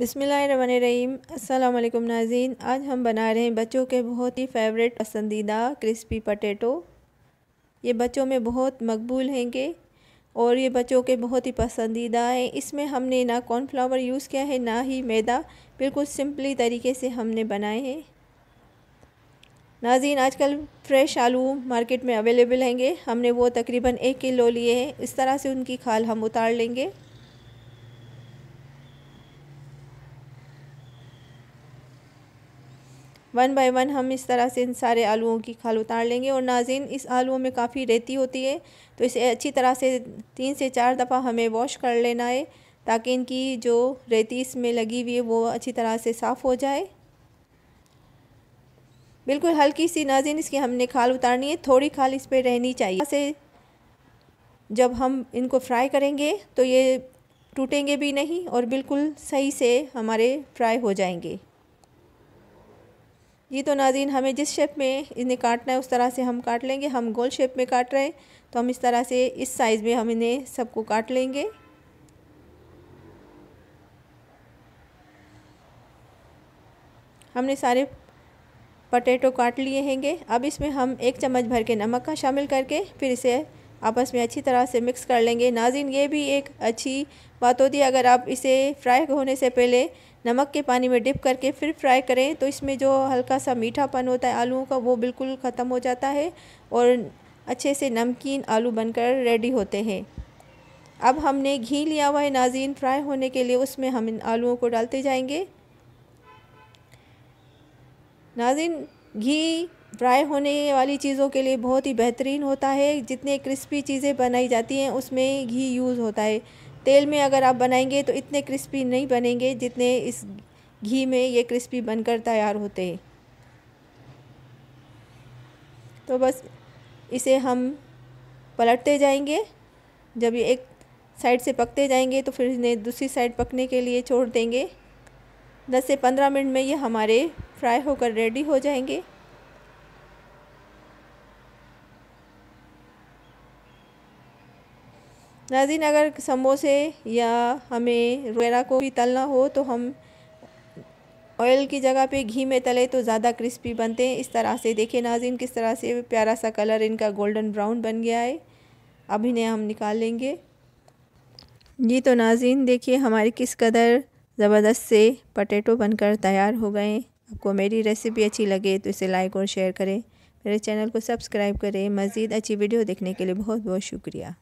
बसमीम अल्लाम नाजीन आज हम बना रहे हैं बच्चों के बहुत ही फेवरेट पसंदीदा क्रिस्पी पटेटो ये बच्चों में बहुत मकबूल हैंगे और ये बच्चों के बहुत ही पसंदीदा हैं इसमें हमने ना कॉर्नफ्लावर यूज़ किया है ना ही मैदा बिल्कुल सिंपली तरीके से हमने बनाए हैं नाजीन आजकल फ्रेश आलू मार्केट में अवेलेबल हैंगे हमने वो तकरीबन एक किलो लिए हैं इस तरह से उनकी खाल हम उतार लेंगे वन बाय वन हम इस तरह से इन सारे आलूओं की खाल उतार लेंगे और नाजिन इस आलूओं में काफ़ी रेती होती है तो इसे अच्छी तरह से तीन से चार दफ़ा हमें वॉश कर लेना है ताकि इनकी जो रेती इसमें लगी हुई है वो अच्छी तरह से साफ़ हो जाए बिल्कुल हल्की सी नाजिन इसकी हमने खाल उतारनी है थोड़ी खाल इस पर रहनी चाहिए से जब हम इनको फ्राई करेंगे तो ये टूटेंगे भी नहीं और बिल्कुल सही से हमारे फ्राई हो जाएंगे जी तो नाजीन हमें जिस शेप में इन्हें काटना है उस तरह से हम काट लेंगे हम गोल शेप में काट रहे हैं तो हम इस तरह से इस साइज़ में हम इन्हें सबको काट लेंगे हमने सारे पटेटो काट लिए हैंगे अब इसमें हम एक चम्मच भर के नमक का शामिल करके फिर इसे आपस में अच्छी तरह से मिक्स कर लेंगे नाजिन ये भी एक अच्छी बात होती है अगर आप इसे फ्राई होने से पहले नमक के पानी में डिप करके फिर फ्राई करें तो इसमें जो हल्का सा मीठापन होता है आलूओं का वो बिल्कुल ख़त्म हो जाता है और अच्छे से नमकीन आलू बनकर रेडी होते हैं अब हमने घी लिया हुआ है नाजीन फ्राई होने के लिए उसमें हम इन आलूओं को डालते जाएंगे नाजिन घी ड्राई होने वाली चीज़ों के लिए बहुत ही बेहतरीन होता है जितने क्रिस्पी चीज़ें बनाई जाती हैं उसमें घी यूज़ होता है तेल में अगर आप बनाएंगे तो इतने क्रिस्पी नहीं बनेंगे जितने इस घी में ये क्रिस्पी बनकर तैयार होते हैं तो बस इसे हम पलटते जाएंगे जब ये एक साइड से पकते जाएंगे तो फिर इन्हें दूसरी साइड पकने के लिए छोड़ देंगे 10 से 15 मिनट में ये हमारे फ्राई होकर रेडी हो जाएंगे नाजिन अगर समोसे या हमें वगैरह को भी तलना हो तो हम ऑयल की जगह पे घी में तले तो ज़्यादा क्रिस्पी बनते हैं इस तरह से देखें नाजिन किस तरह से प्यारा सा कलर इनका गोल्डन ब्राउन बन गया है अब इन्हें हम निकाल लेंगे जी तो नाजिन देखिए हमारे किस कदर ज़बरदस्त से पटेटो बनकर तैयार हो गए आपको मेरी रेसिपी अच्छी लगे तो इसे लाइक और शेयर करें मेरे चैनल को सब्सक्राइब करें मज़ीद अच्छी वीडियो देखने के लिए बहुत बहुत शुक्रिया